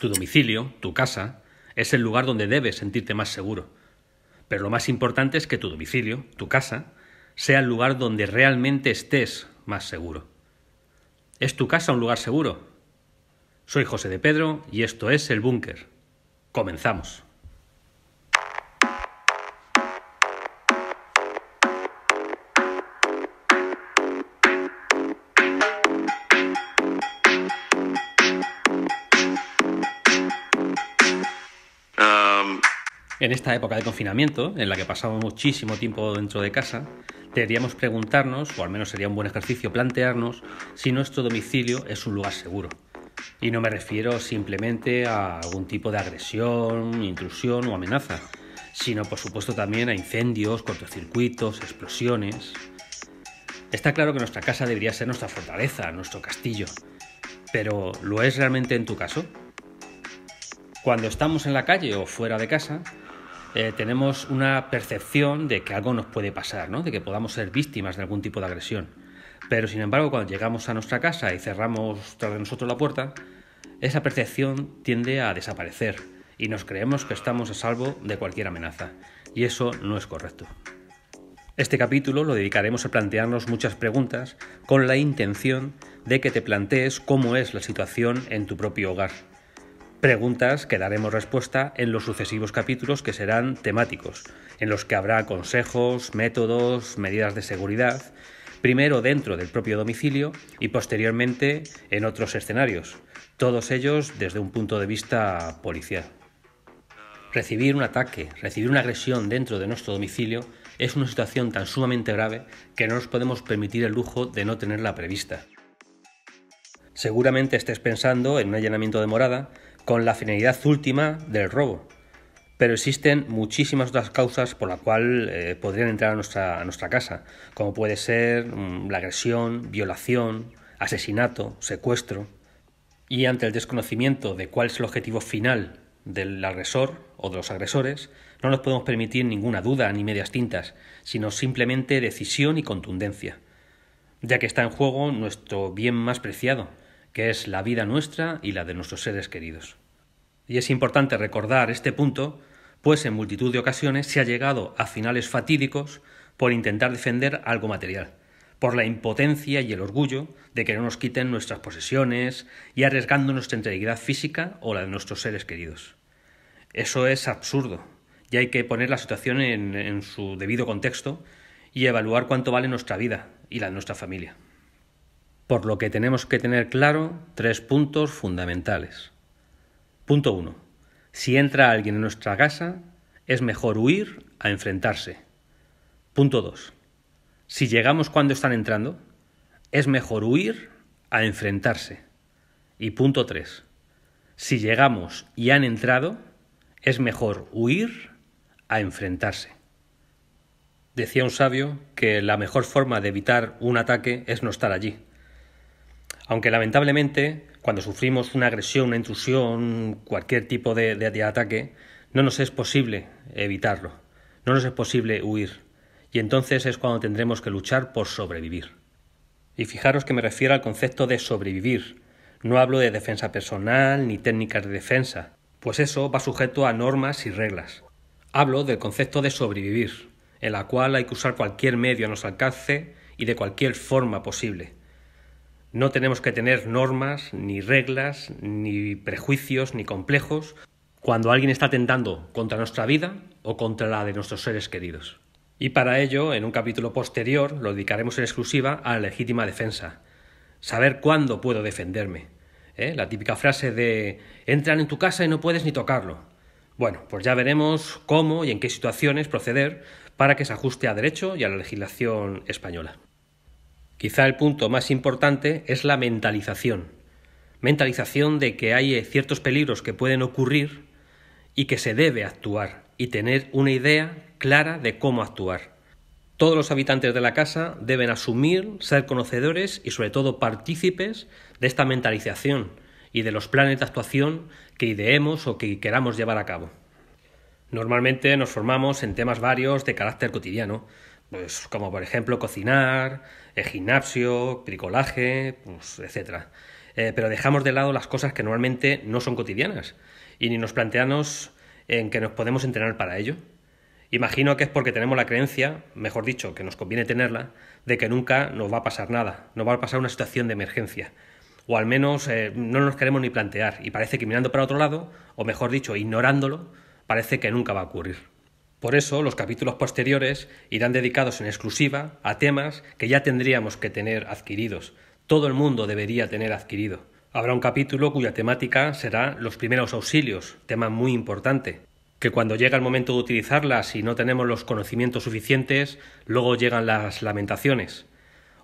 Tu domicilio, tu casa, es el lugar donde debes sentirte más seguro. Pero lo más importante es que tu domicilio, tu casa, sea el lugar donde realmente estés más seguro. ¿Es tu casa un lugar seguro? Soy José de Pedro y esto es El Búnker. Comenzamos. En esta época de confinamiento, en la que pasamos muchísimo tiempo dentro de casa, deberíamos preguntarnos, o al menos sería un buen ejercicio plantearnos, si nuestro domicilio es un lugar seguro. Y no me refiero simplemente a algún tipo de agresión, intrusión o amenaza, sino por supuesto también a incendios, cortocircuitos, explosiones. Está claro que nuestra casa debería ser nuestra fortaleza, nuestro castillo, pero ¿lo es realmente en tu caso? Cuando estamos en la calle o fuera de casa, eh, tenemos una percepción de que algo nos puede pasar, de que podamos ser víctimas de algún tipo de agresión. Pero sin embargo, cuando llegamos a nuestra casa y cerramos tras de nosotros la puerta, esa percepción tiende a desaparecer y nos creemos que estamos a salvo de cualquier amenaza. Y eso no es correcto. Este capítulo lo dedicaremos a plantearnos muchas preguntas con la intención de que te plantees cómo es la situación en tu propio hogar Preguntas que daremos respuesta en los sucesivos capítulos que serán temáticos, en los que habrá consejos, métodos, medidas de seguridad, primero dentro del propio domicilio y posteriormente en otros escenarios, todos ellos desde un punto de vista policial. Recibir un ataque, recibir una agresión dentro de nuestro domicilio es una situación tan sumamente grave que no nos podemos permitir el lujo de no tenerla prevista. Seguramente estés pensando en un allanamiento de morada, con la finalidad última del robo. Pero existen muchísimas otras causas por las cuales eh, podrían entrar a nuestra, casa, como puede ser mm, la agresión, violación, asesinato, secuestro. Y ante el desconocimiento de cuál es el objetivo final del agresor o de los agresores, no nos podemos permitir ninguna duda ni medias tintas, sino simplemente decisión y contundencia, ya que está en juego nuestro bien más preciado, que es la vida nuestra y la de nuestros seres queridos. Y es importante recordar este punto, pues en multitud de ocasiones se ha llegado a finales fatídicos por intentar defender algo material, por la impotencia y el orgullo de que no nos quiten nuestras posesiones y arriesgando nuestra integridad física o la de nuestros seres queridos. Eso es absurdo, y hay que poner la situación en, su debido contexto y evaluar cuánto vale nuestra vida y la de nuestra familia. Por lo que tenemos que tener claro tres puntos fundamentales. Punto 1. Si entra alguien en nuestra casa, es mejor huir a enfrentarse. Punto 2. Si llegamos cuando están entrando, es mejor huir a enfrentarse. Y punto 3. Si llegamos y han entrado, es mejor huir a enfrentarse. Decía un sabio que la mejor forma de evitar un ataque es no estar allí. Aunque lamentablemente cuando sufrimos una agresión, una intrusión, cualquier tipo de, ataque, no nos es posible evitarlo, no nos es posible huir. Y entonces es cuando tendremos que luchar por sobrevivir. Y fijaros que me refiero al concepto de sobrevivir. No hablo de defensa personal ni técnicas de defensa, pues eso va sujeto a normas y reglas. Hablo del concepto de sobrevivir, en la cual hay que usar cualquier medio a nuestro alcance y de cualquier forma posible no tenemos que tener normas, ni reglas, ni prejuicios, ni complejos cuando alguien está atentando contra nuestra vida o contra la de nuestros seres queridos. Y para ello, en un capítulo posterior, lo dedicaremos en exclusiva a la legítima defensa. Saber cuándo puedo defenderme. ¿eh? La típica frase de entran en tu casa y no puedes ni tocarlo. Bueno, pues ya veremos cómo y en qué situaciones proceder para que se ajuste a derecho y a la legislación española. Quizá el punto más importante es la mentalización. Mentalización de que hay eh, ciertos peligros que pueden ocurrir y que se debe actuar y tener una idea clara de cómo actuar. Todos los habitantes de la casa deben asumir, ser conocedores y sobre todo partícipes de esta mentalización y de los planes de actuación que ideemos o que queramos llevar a cabo. Normalmente nos formamos en temas varios de carácter cotidiano, pues, como por ejemplo cocinar, el eh, gimnasio, bricolaje, pues, etc. Eh, pero dejamos de lado las cosas que normalmente no son cotidianas y ni nos planteamos en que nos podemos entrenar para ello. Imagino que es porque tenemos la creencia, mejor dicho, que nos conviene tenerla, de que nunca nos va a pasar nada, nos va a pasar una situación de emergencia. O al menos eh, no nos queremos ni plantear y parece que mirando para otro lado, o mejor dicho, ignorándolo, parece que nunca va a ocurrir. Por eso los capítulos posteriores irán dedicados en exclusiva a temas que ya tendríamos que tener adquiridos. Todo el mundo debería tener adquirido. Habrá un capítulo cuya temática será los primeros auxilios, tema muy importante, que cuando llega el momento de utilizarlas y no tenemos los conocimientos suficientes, luego llegan las lamentaciones.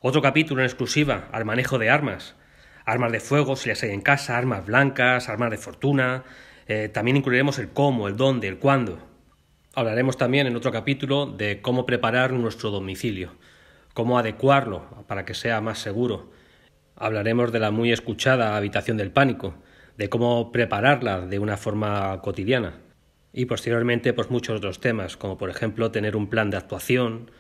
Otro capítulo en exclusiva al manejo de armas. Armas de fuego, si las hay en casa, armas blancas, armas de fortuna. Eh, también incluiremos el cómo, el dónde, el cuándo hablaremos también en otro capítulo de cómo preparar nuestro domicilio, cómo adecuarlo para que sea más seguro. Hablaremos de la muy escuchada habitación del pánico, de cómo prepararla de una forma cotidiana. Y posteriormente, pues muchos otros temas, como por ejemplo tener un plan de actuación,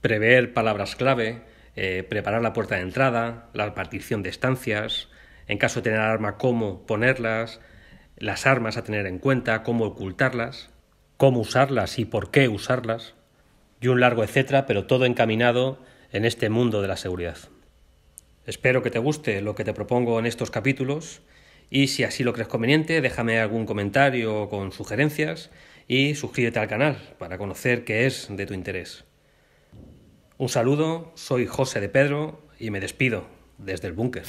prever palabras clave, eh, preparar la puerta de entrada, la partición de estancias, en caso de tener arma, cómo ponerlas, las armas a tener en cuenta, cómo ocultarlas cómo usarlas y por qué usarlas, y un largo etcétera, pero todo encaminado en este mundo de la seguridad. Espero que te guste lo que te propongo en estos capítulos y si así lo crees conveniente, déjame algún comentario con sugerencias y suscríbete al canal para conocer qué es de tu interés. Un saludo, soy José de Pedro y me despido desde el búnker.